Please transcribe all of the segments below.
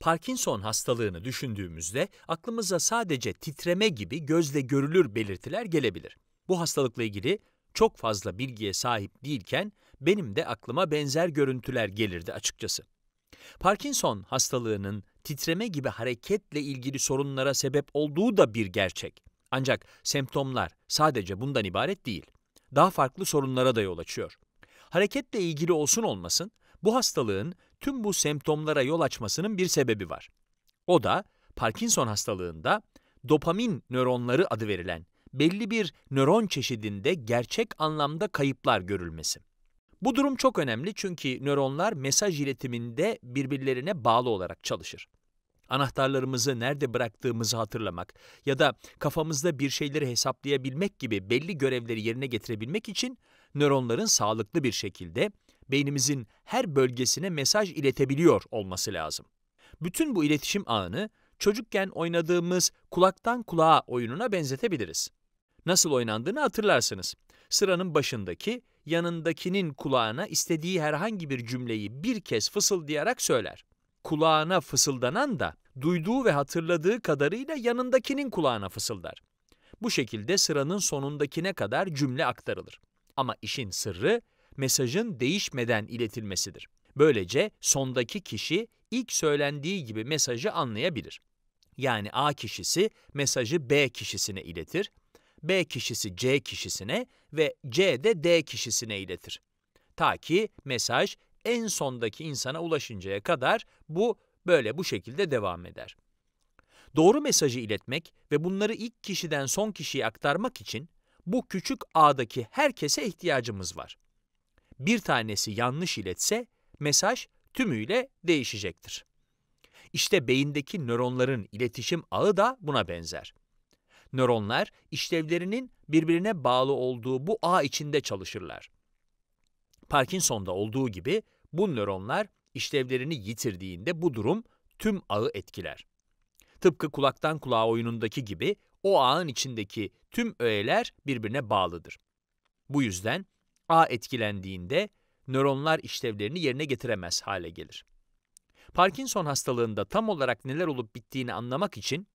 Parkinson hastalığını düşündüğümüzde aklımıza sadece titreme gibi gözle görülür belirtiler gelebilir. Bu hastalıkla ilgili çok fazla bilgiye sahip değilken benim de aklıma benzer görüntüler gelirdi açıkçası. Parkinson hastalığının titreme gibi hareketle ilgili sorunlara sebep olduğu da bir gerçek. Ancak semptomlar sadece bundan ibaret değil. Daha farklı sorunlara da yol açıyor. Hareketle ilgili olsun olmasın, bu hastalığın tüm bu semptomlara yol açmasının bir sebebi var. O da Parkinson hastalığında dopamin nöronları adı verilen belli bir nöron çeşidinde gerçek anlamda kayıplar görülmesi. Bu durum çok önemli çünkü nöronlar mesaj iletiminde birbirlerine bağlı olarak çalışır anahtarlarımızı nerede bıraktığımızı hatırlamak ya da kafamızda bir şeyleri hesaplayabilmek gibi belli görevleri yerine getirebilmek için nöronların sağlıklı bir şekilde beynimizin her bölgesine mesaj iletebiliyor olması lazım. Bütün bu iletişim ağını çocukken oynadığımız kulaktan kulağa oyununa benzetebiliriz. Nasıl oynandığını hatırlarsınız. Sıranın başındaki yanındakinin kulağına istediği herhangi bir cümleyi bir kez fısıldayarak söyler kulağına fısıldanan da duyduğu ve hatırladığı kadarıyla yanındakinin kulağına fısıldar. Bu şekilde sıranın sonundakine kadar cümle aktarılır. Ama işin sırrı mesajın değişmeden iletilmesidir. Böylece sondaki kişi ilk söylendiği gibi mesajı anlayabilir. Yani A kişisi mesajı B kişisine iletir, B kişisi C kişisine ve C de D kişisine iletir. Ta ki mesaj en sondaki insana ulaşıncaya kadar bu böyle bu şekilde devam eder. Doğru mesajı iletmek ve bunları ilk kişiden son kişiye aktarmak için bu küçük ağdaki herkese ihtiyacımız var. Bir tanesi yanlış iletse mesaj tümüyle değişecektir. İşte beyindeki nöronların iletişim ağı da buna benzer. Nöronlar işlevlerinin birbirine bağlı olduğu bu ağ içinde çalışırlar. Parkinson'da olduğu gibi bu nöronlar işlevlerini yitirdiğinde bu durum tüm ağı etkiler. Tıpkı kulaktan kulağa oyunundaki gibi o ağın içindeki tüm öğeler birbirine bağlıdır. Bu yüzden ağ etkilendiğinde nöronlar işlevlerini yerine getiremez hale gelir. Parkinson hastalığında tam olarak neler olup bittiğini anlamak için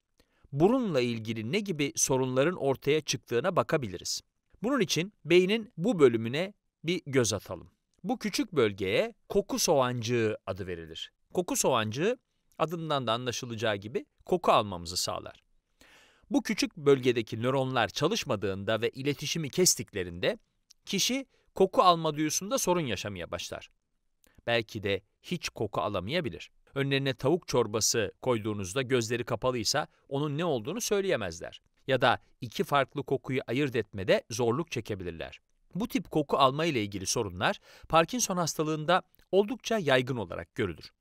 burunla ilgili ne gibi sorunların ortaya çıktığına bakabiliriz. Bunun için beynin bu bölümüne bir göz atalım. Bu küçük bölgeye koku soğancığı adı verilir. Koku soğancığı adından da anlaşılacağı gibi koku almamızı sağlar. Bu küçük bölgedeki nöronlar çalışmadığında ve iletişimi kestiklerinde kişi koku alma duyusunda sorun yaşamaya başlar. Belki de hiç koku alamayabilir. Önlerine tavuk çorbası koyduğunuzda gözleri kapalıysa onun ne olduğunu söyleyemezler. Ya da iki farklı kokuyu ayırt etmede zorluk çekebilirler. Bu tip koku alma ile ilgili sorunlar Parkinson hastalığında oldukça yaygın olarak görülür.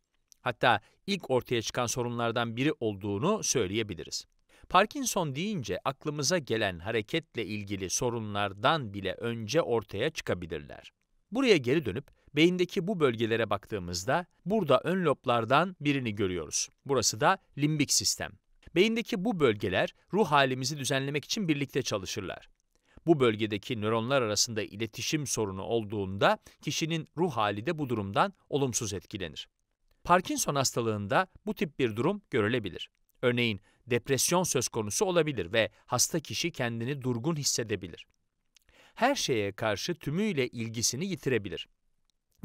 Hatta ilk ortaya çıkan sorunlardan biri olduğunu söyleyebiliriz. Parkinson deyince aklımıza gelen hareketle ilgili sorunlardan bile önce ortaya çıkabilirler. Buraya geri dönüp beyindeki bu bölgelere baktığımızda burada ön loblardan birini görüyoruz. Burası da limbik sistem. Beyindeki bu bölgeler ruh halimizi düzenlemek için birlikte çalışırlar. Bu bölgedeki nöronlar arasında iletişim sorunu olduğunda kişinin ruh hali de bu durumdan olumsuz etkilenir. Parkinson hastalığında bu tip bir durum görülebilir. Örneğin depresyon söz konusu olabilir ve hasta kişi kendini durgun hissedebilir. Her şeye karşı tümüyle ilgisini yitirebilir.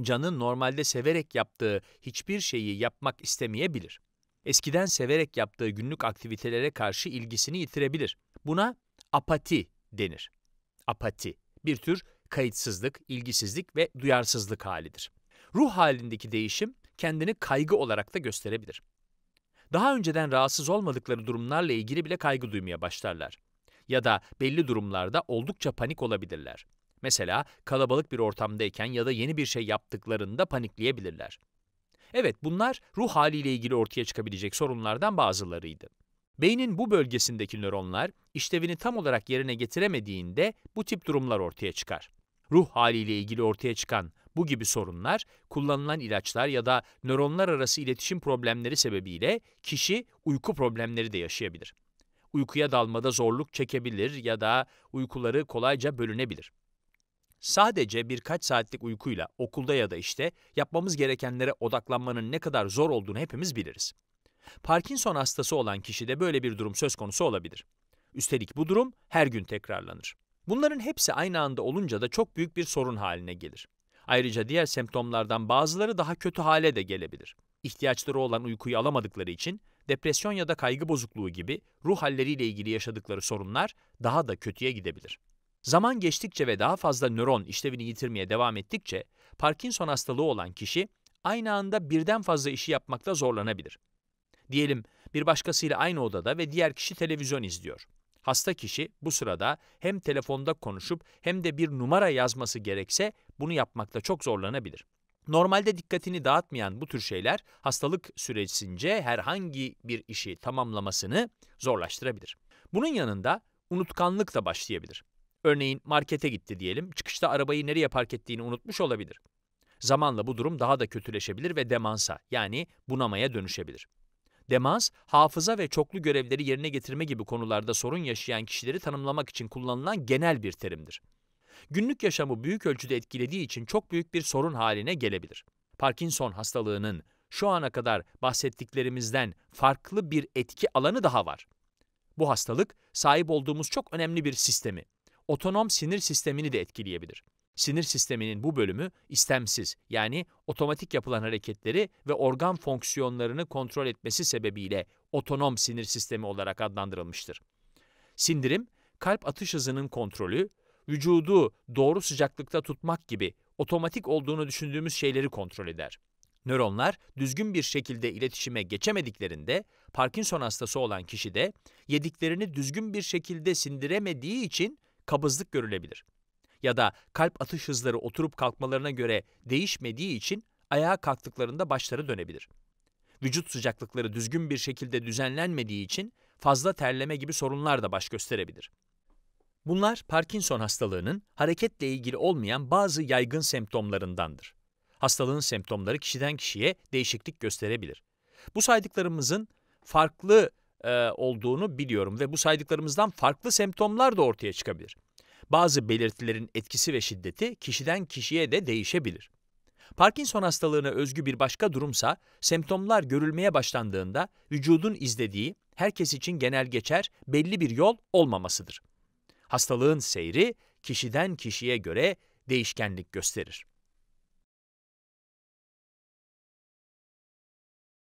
Can'ın normalde severek yaptığı hiçbir şeyi yapmak istemeyebilir. Eskiden severek yaptığı günlük aktivitelere karşı ilgisini yitirebilir. Buna apati denir apati, bir tür kayıtsızlık, ilgisizlik ve duyarsızlık halidir. Ruh halindeki değişim kendini kaygı olarak da gösterebilir. Daha önceden rahatsız olmadıkları durumlarla ilgili bile kaygı duymaya başlarlar. Ya da belli durumlarda oldukça panik olabilirler. Mesela kalabalık bir ortamdayken ya da yeni bir şey yaptıklarında panikleyebilirler. Evet bunlar ruh haliyle ilgili ortaya çıkabilecek sorunlardan bazılarıydı. Beynin bu bölgesindeki nöronlar işlevini tam olarak yerine getiremediğinde bu tip durumlar ortaya çıkar. Ruh haliyle ilgili ortaya çıkan bu gibi sorunlar, kullanılan ilaçlar ya da nöronlar arası iletişim problemleri sebebiyle kişi uyku problemleri de yaşayabilir. Uykuya dalmada zorluk çekebilir ya da uykuları kolayca bölünebilir. Sadece birkaç saatlik uykuyla okulda ya da işte yapmamız gerekenlere odaklanmanın ne kadar zor olduğunu hepimiz biliriz. Parkinson hastası olan kişide böyle bir durum söz konusu olabilir. Üstelik bu durum her gün tekrarlanır. Bunların hepsi aynı anda olunca da çok büyük bir sorun haline gelir. Ayrıca diğer semptomlardan bazıları daha kötü hale de gelebilir. İhtiyaçları olan uykuyu alamadıkları için depresyon ya da kaygı bozukluğu gibi ruh halleriyle ilgili yaşadıkları sorunlar daha da kötüye gidebilir. Zaman geçtikçe ve daha fazla nöron işlevini yitirmeye devam ettikçe Parkinson hastalığı olan kişi aynı anda birden fazla işi yapmakta zorlanabilir. Diyelim bir başkasıyla aynı odada ve diğer kişi televizyon izliyor. Hasta kişi bu sırada hem telefonda konuşup hem de bir numara yazması gerekse bunu yapmakta çok zorlanabilir. Normalde dikkatini dağıtmayan bu tür şeyler hastalık süresince herhangi bir işi tamamlamasını zorlaştırabilir. Bunun yanında unutkanlık da başlayabilir. Örneğin markete gitti diyelim, çıkışta arabayı nereye park ettiğini unutmuş olabilir. Zamanla bu durum daha da kötüleşebilir ve demansa yani bunamaya dönüşebilir. Demans, hafıza ve çoklu görevleri yerine getirme gibi konularda sorun yaşayan kişileri tanımlamak için kullanılan genel bir terimdir. Günlük yaşamı büyük ölçüde etkilediği için çok büyük bir sorun haline gelebilir. Parkinson hastalığının şu ana kadar bahsettiklerimizden farklı bir etki alanı daha var. Bu hastalık sahip olduğumuz çok önemli bir sistemi, otonom sinir sistemini de etkileyebilir. Sinir sisteminin bu bölümü istemsiz yani otomatik yapılan hareketleri ve organ fonksiyonlarını kontrol etmesi sebebiyle otonom sinir sistemi olarak adlandırılmıştır. Sindirim, kalp atış hızının kontrolü, vücudu doğru sıcaklıkta tutmak gibi otomatik olduğunu düşündüğümüz şeyleri kontrol eder. Nöronlar düzgün bir şekilde iletişime geçemediklerinde Parkinson hastası olan kişide yediklerini düzgün bir şekilde sindiremediği için kabızlık görülebilir ya da kalp atış hızları oturup kalkmalarına göre değişmediği için ayağa kalktıklarında başları dönebilir. Vücut sıcaklıkları düzgün bir şekilde düzenlenmediği için fazla terleme gibi sorunlar da baş gösterebilir. Bunlar Parkinson hastalığının hareketle ilgili olmayan bazı yaygın semptomlarındandır. Hastalığın semptomları kişiden kişiye değişiklik gösterebilir. Bu saydıklarımızın farklı e, olduğunu biliyorum ve bu saydıklarımızdan farklı semptomlar da ortaya çıkabilir. Bazı belirtilerin etkisi ve şiddeti kişiden kişiye de değişebilir. Parkinson hastalığına özgü bir başka durumsa, semptomlar görülmeye başlandığında vücudun izlediği, herkes için genel geçer, belli bir yol olmamasıdır. Hastalığın seyri kişiden kişiye göre değişkenlik gösterir.